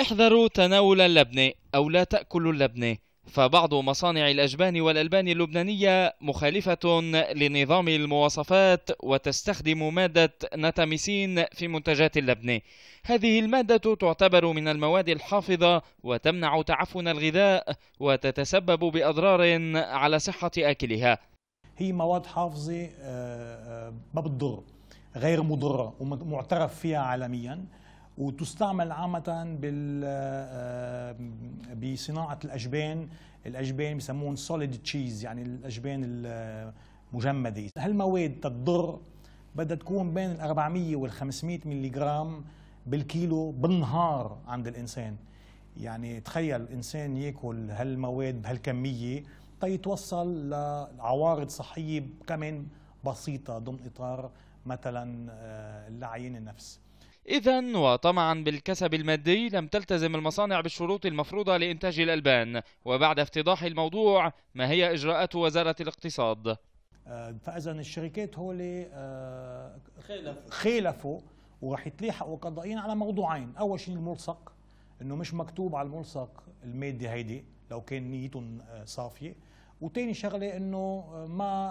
احذروا تناول اللبنة أو لا تأكلوا اللبنة فبعض مصانع الأجبان والألبان اللبنانية مخالفة لنظام المواصفات وتستخدم مادة نتاميسين في منتجات اللبنة هذه المادة تعتبر من المواد الحافظة وتمنع تعفن الغذاء وتتسبب بأضرار على صحة أكلها هي مواد حافظة ما آه، آه، بتضر غير مضرة ومعترف فيها عالمياً وتستعمل عامة بال آه، آه، بصناعة الأجبان الأجبان بيسموهم سوليد تشيز يعني الأجبان المجمدة هالمواد تضر بدها تكون بين ال 400 وال 500 جرام بالكيلو بالنهار عند الإنسان يعني تخيل إنسان ياكل هالمواد بهالكمية تيتوصل لعوارض صحية كمان بسيطة ضمن إطار مثلا آه، لعين النفس إذا وطمعا بالكسب المادي لم تلتزم المصانع بالشروط المفروضة لإنتاج الألبان وبعد افتضاح الموضوع ما هي إجراءات وزارة الاقتصاد؟ آه، فإذا الشركات هولي آه، خالفوا وراح يتلاحقوا قضائيا على موضوعين، أول شيء الملصق إنه مش مكتوب على الملصق المادي هيدي لو كان نيتهم آه، صافية، وتاني شغلة إنه ما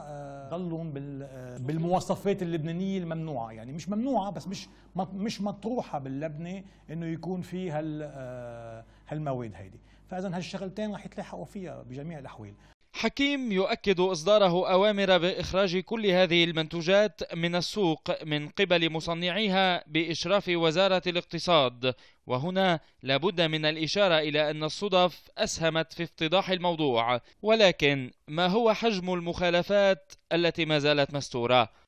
ضلهم آه، بالمواصفات اللبنانيه الممنوعه يعني مش ممنوعه بس مش مش مطروحه باللبنه انه يكون في هال آه، هالمواد هيدي فاذا هالشغلتين رح يتلاحقوا فيها بجميع الاحوال حكيم يؤكد إصداره أوامر بإخراج كل هذه المنتوجات من السوق من قبل مصنعيها بإشراف وزارة الاقتصاد وهنا لابد من الإشارة إلى أن الصدف أسهمت في افتضاح الموضوع ولكن ما هو حجم المخالفات التي ما زالت مستورة؟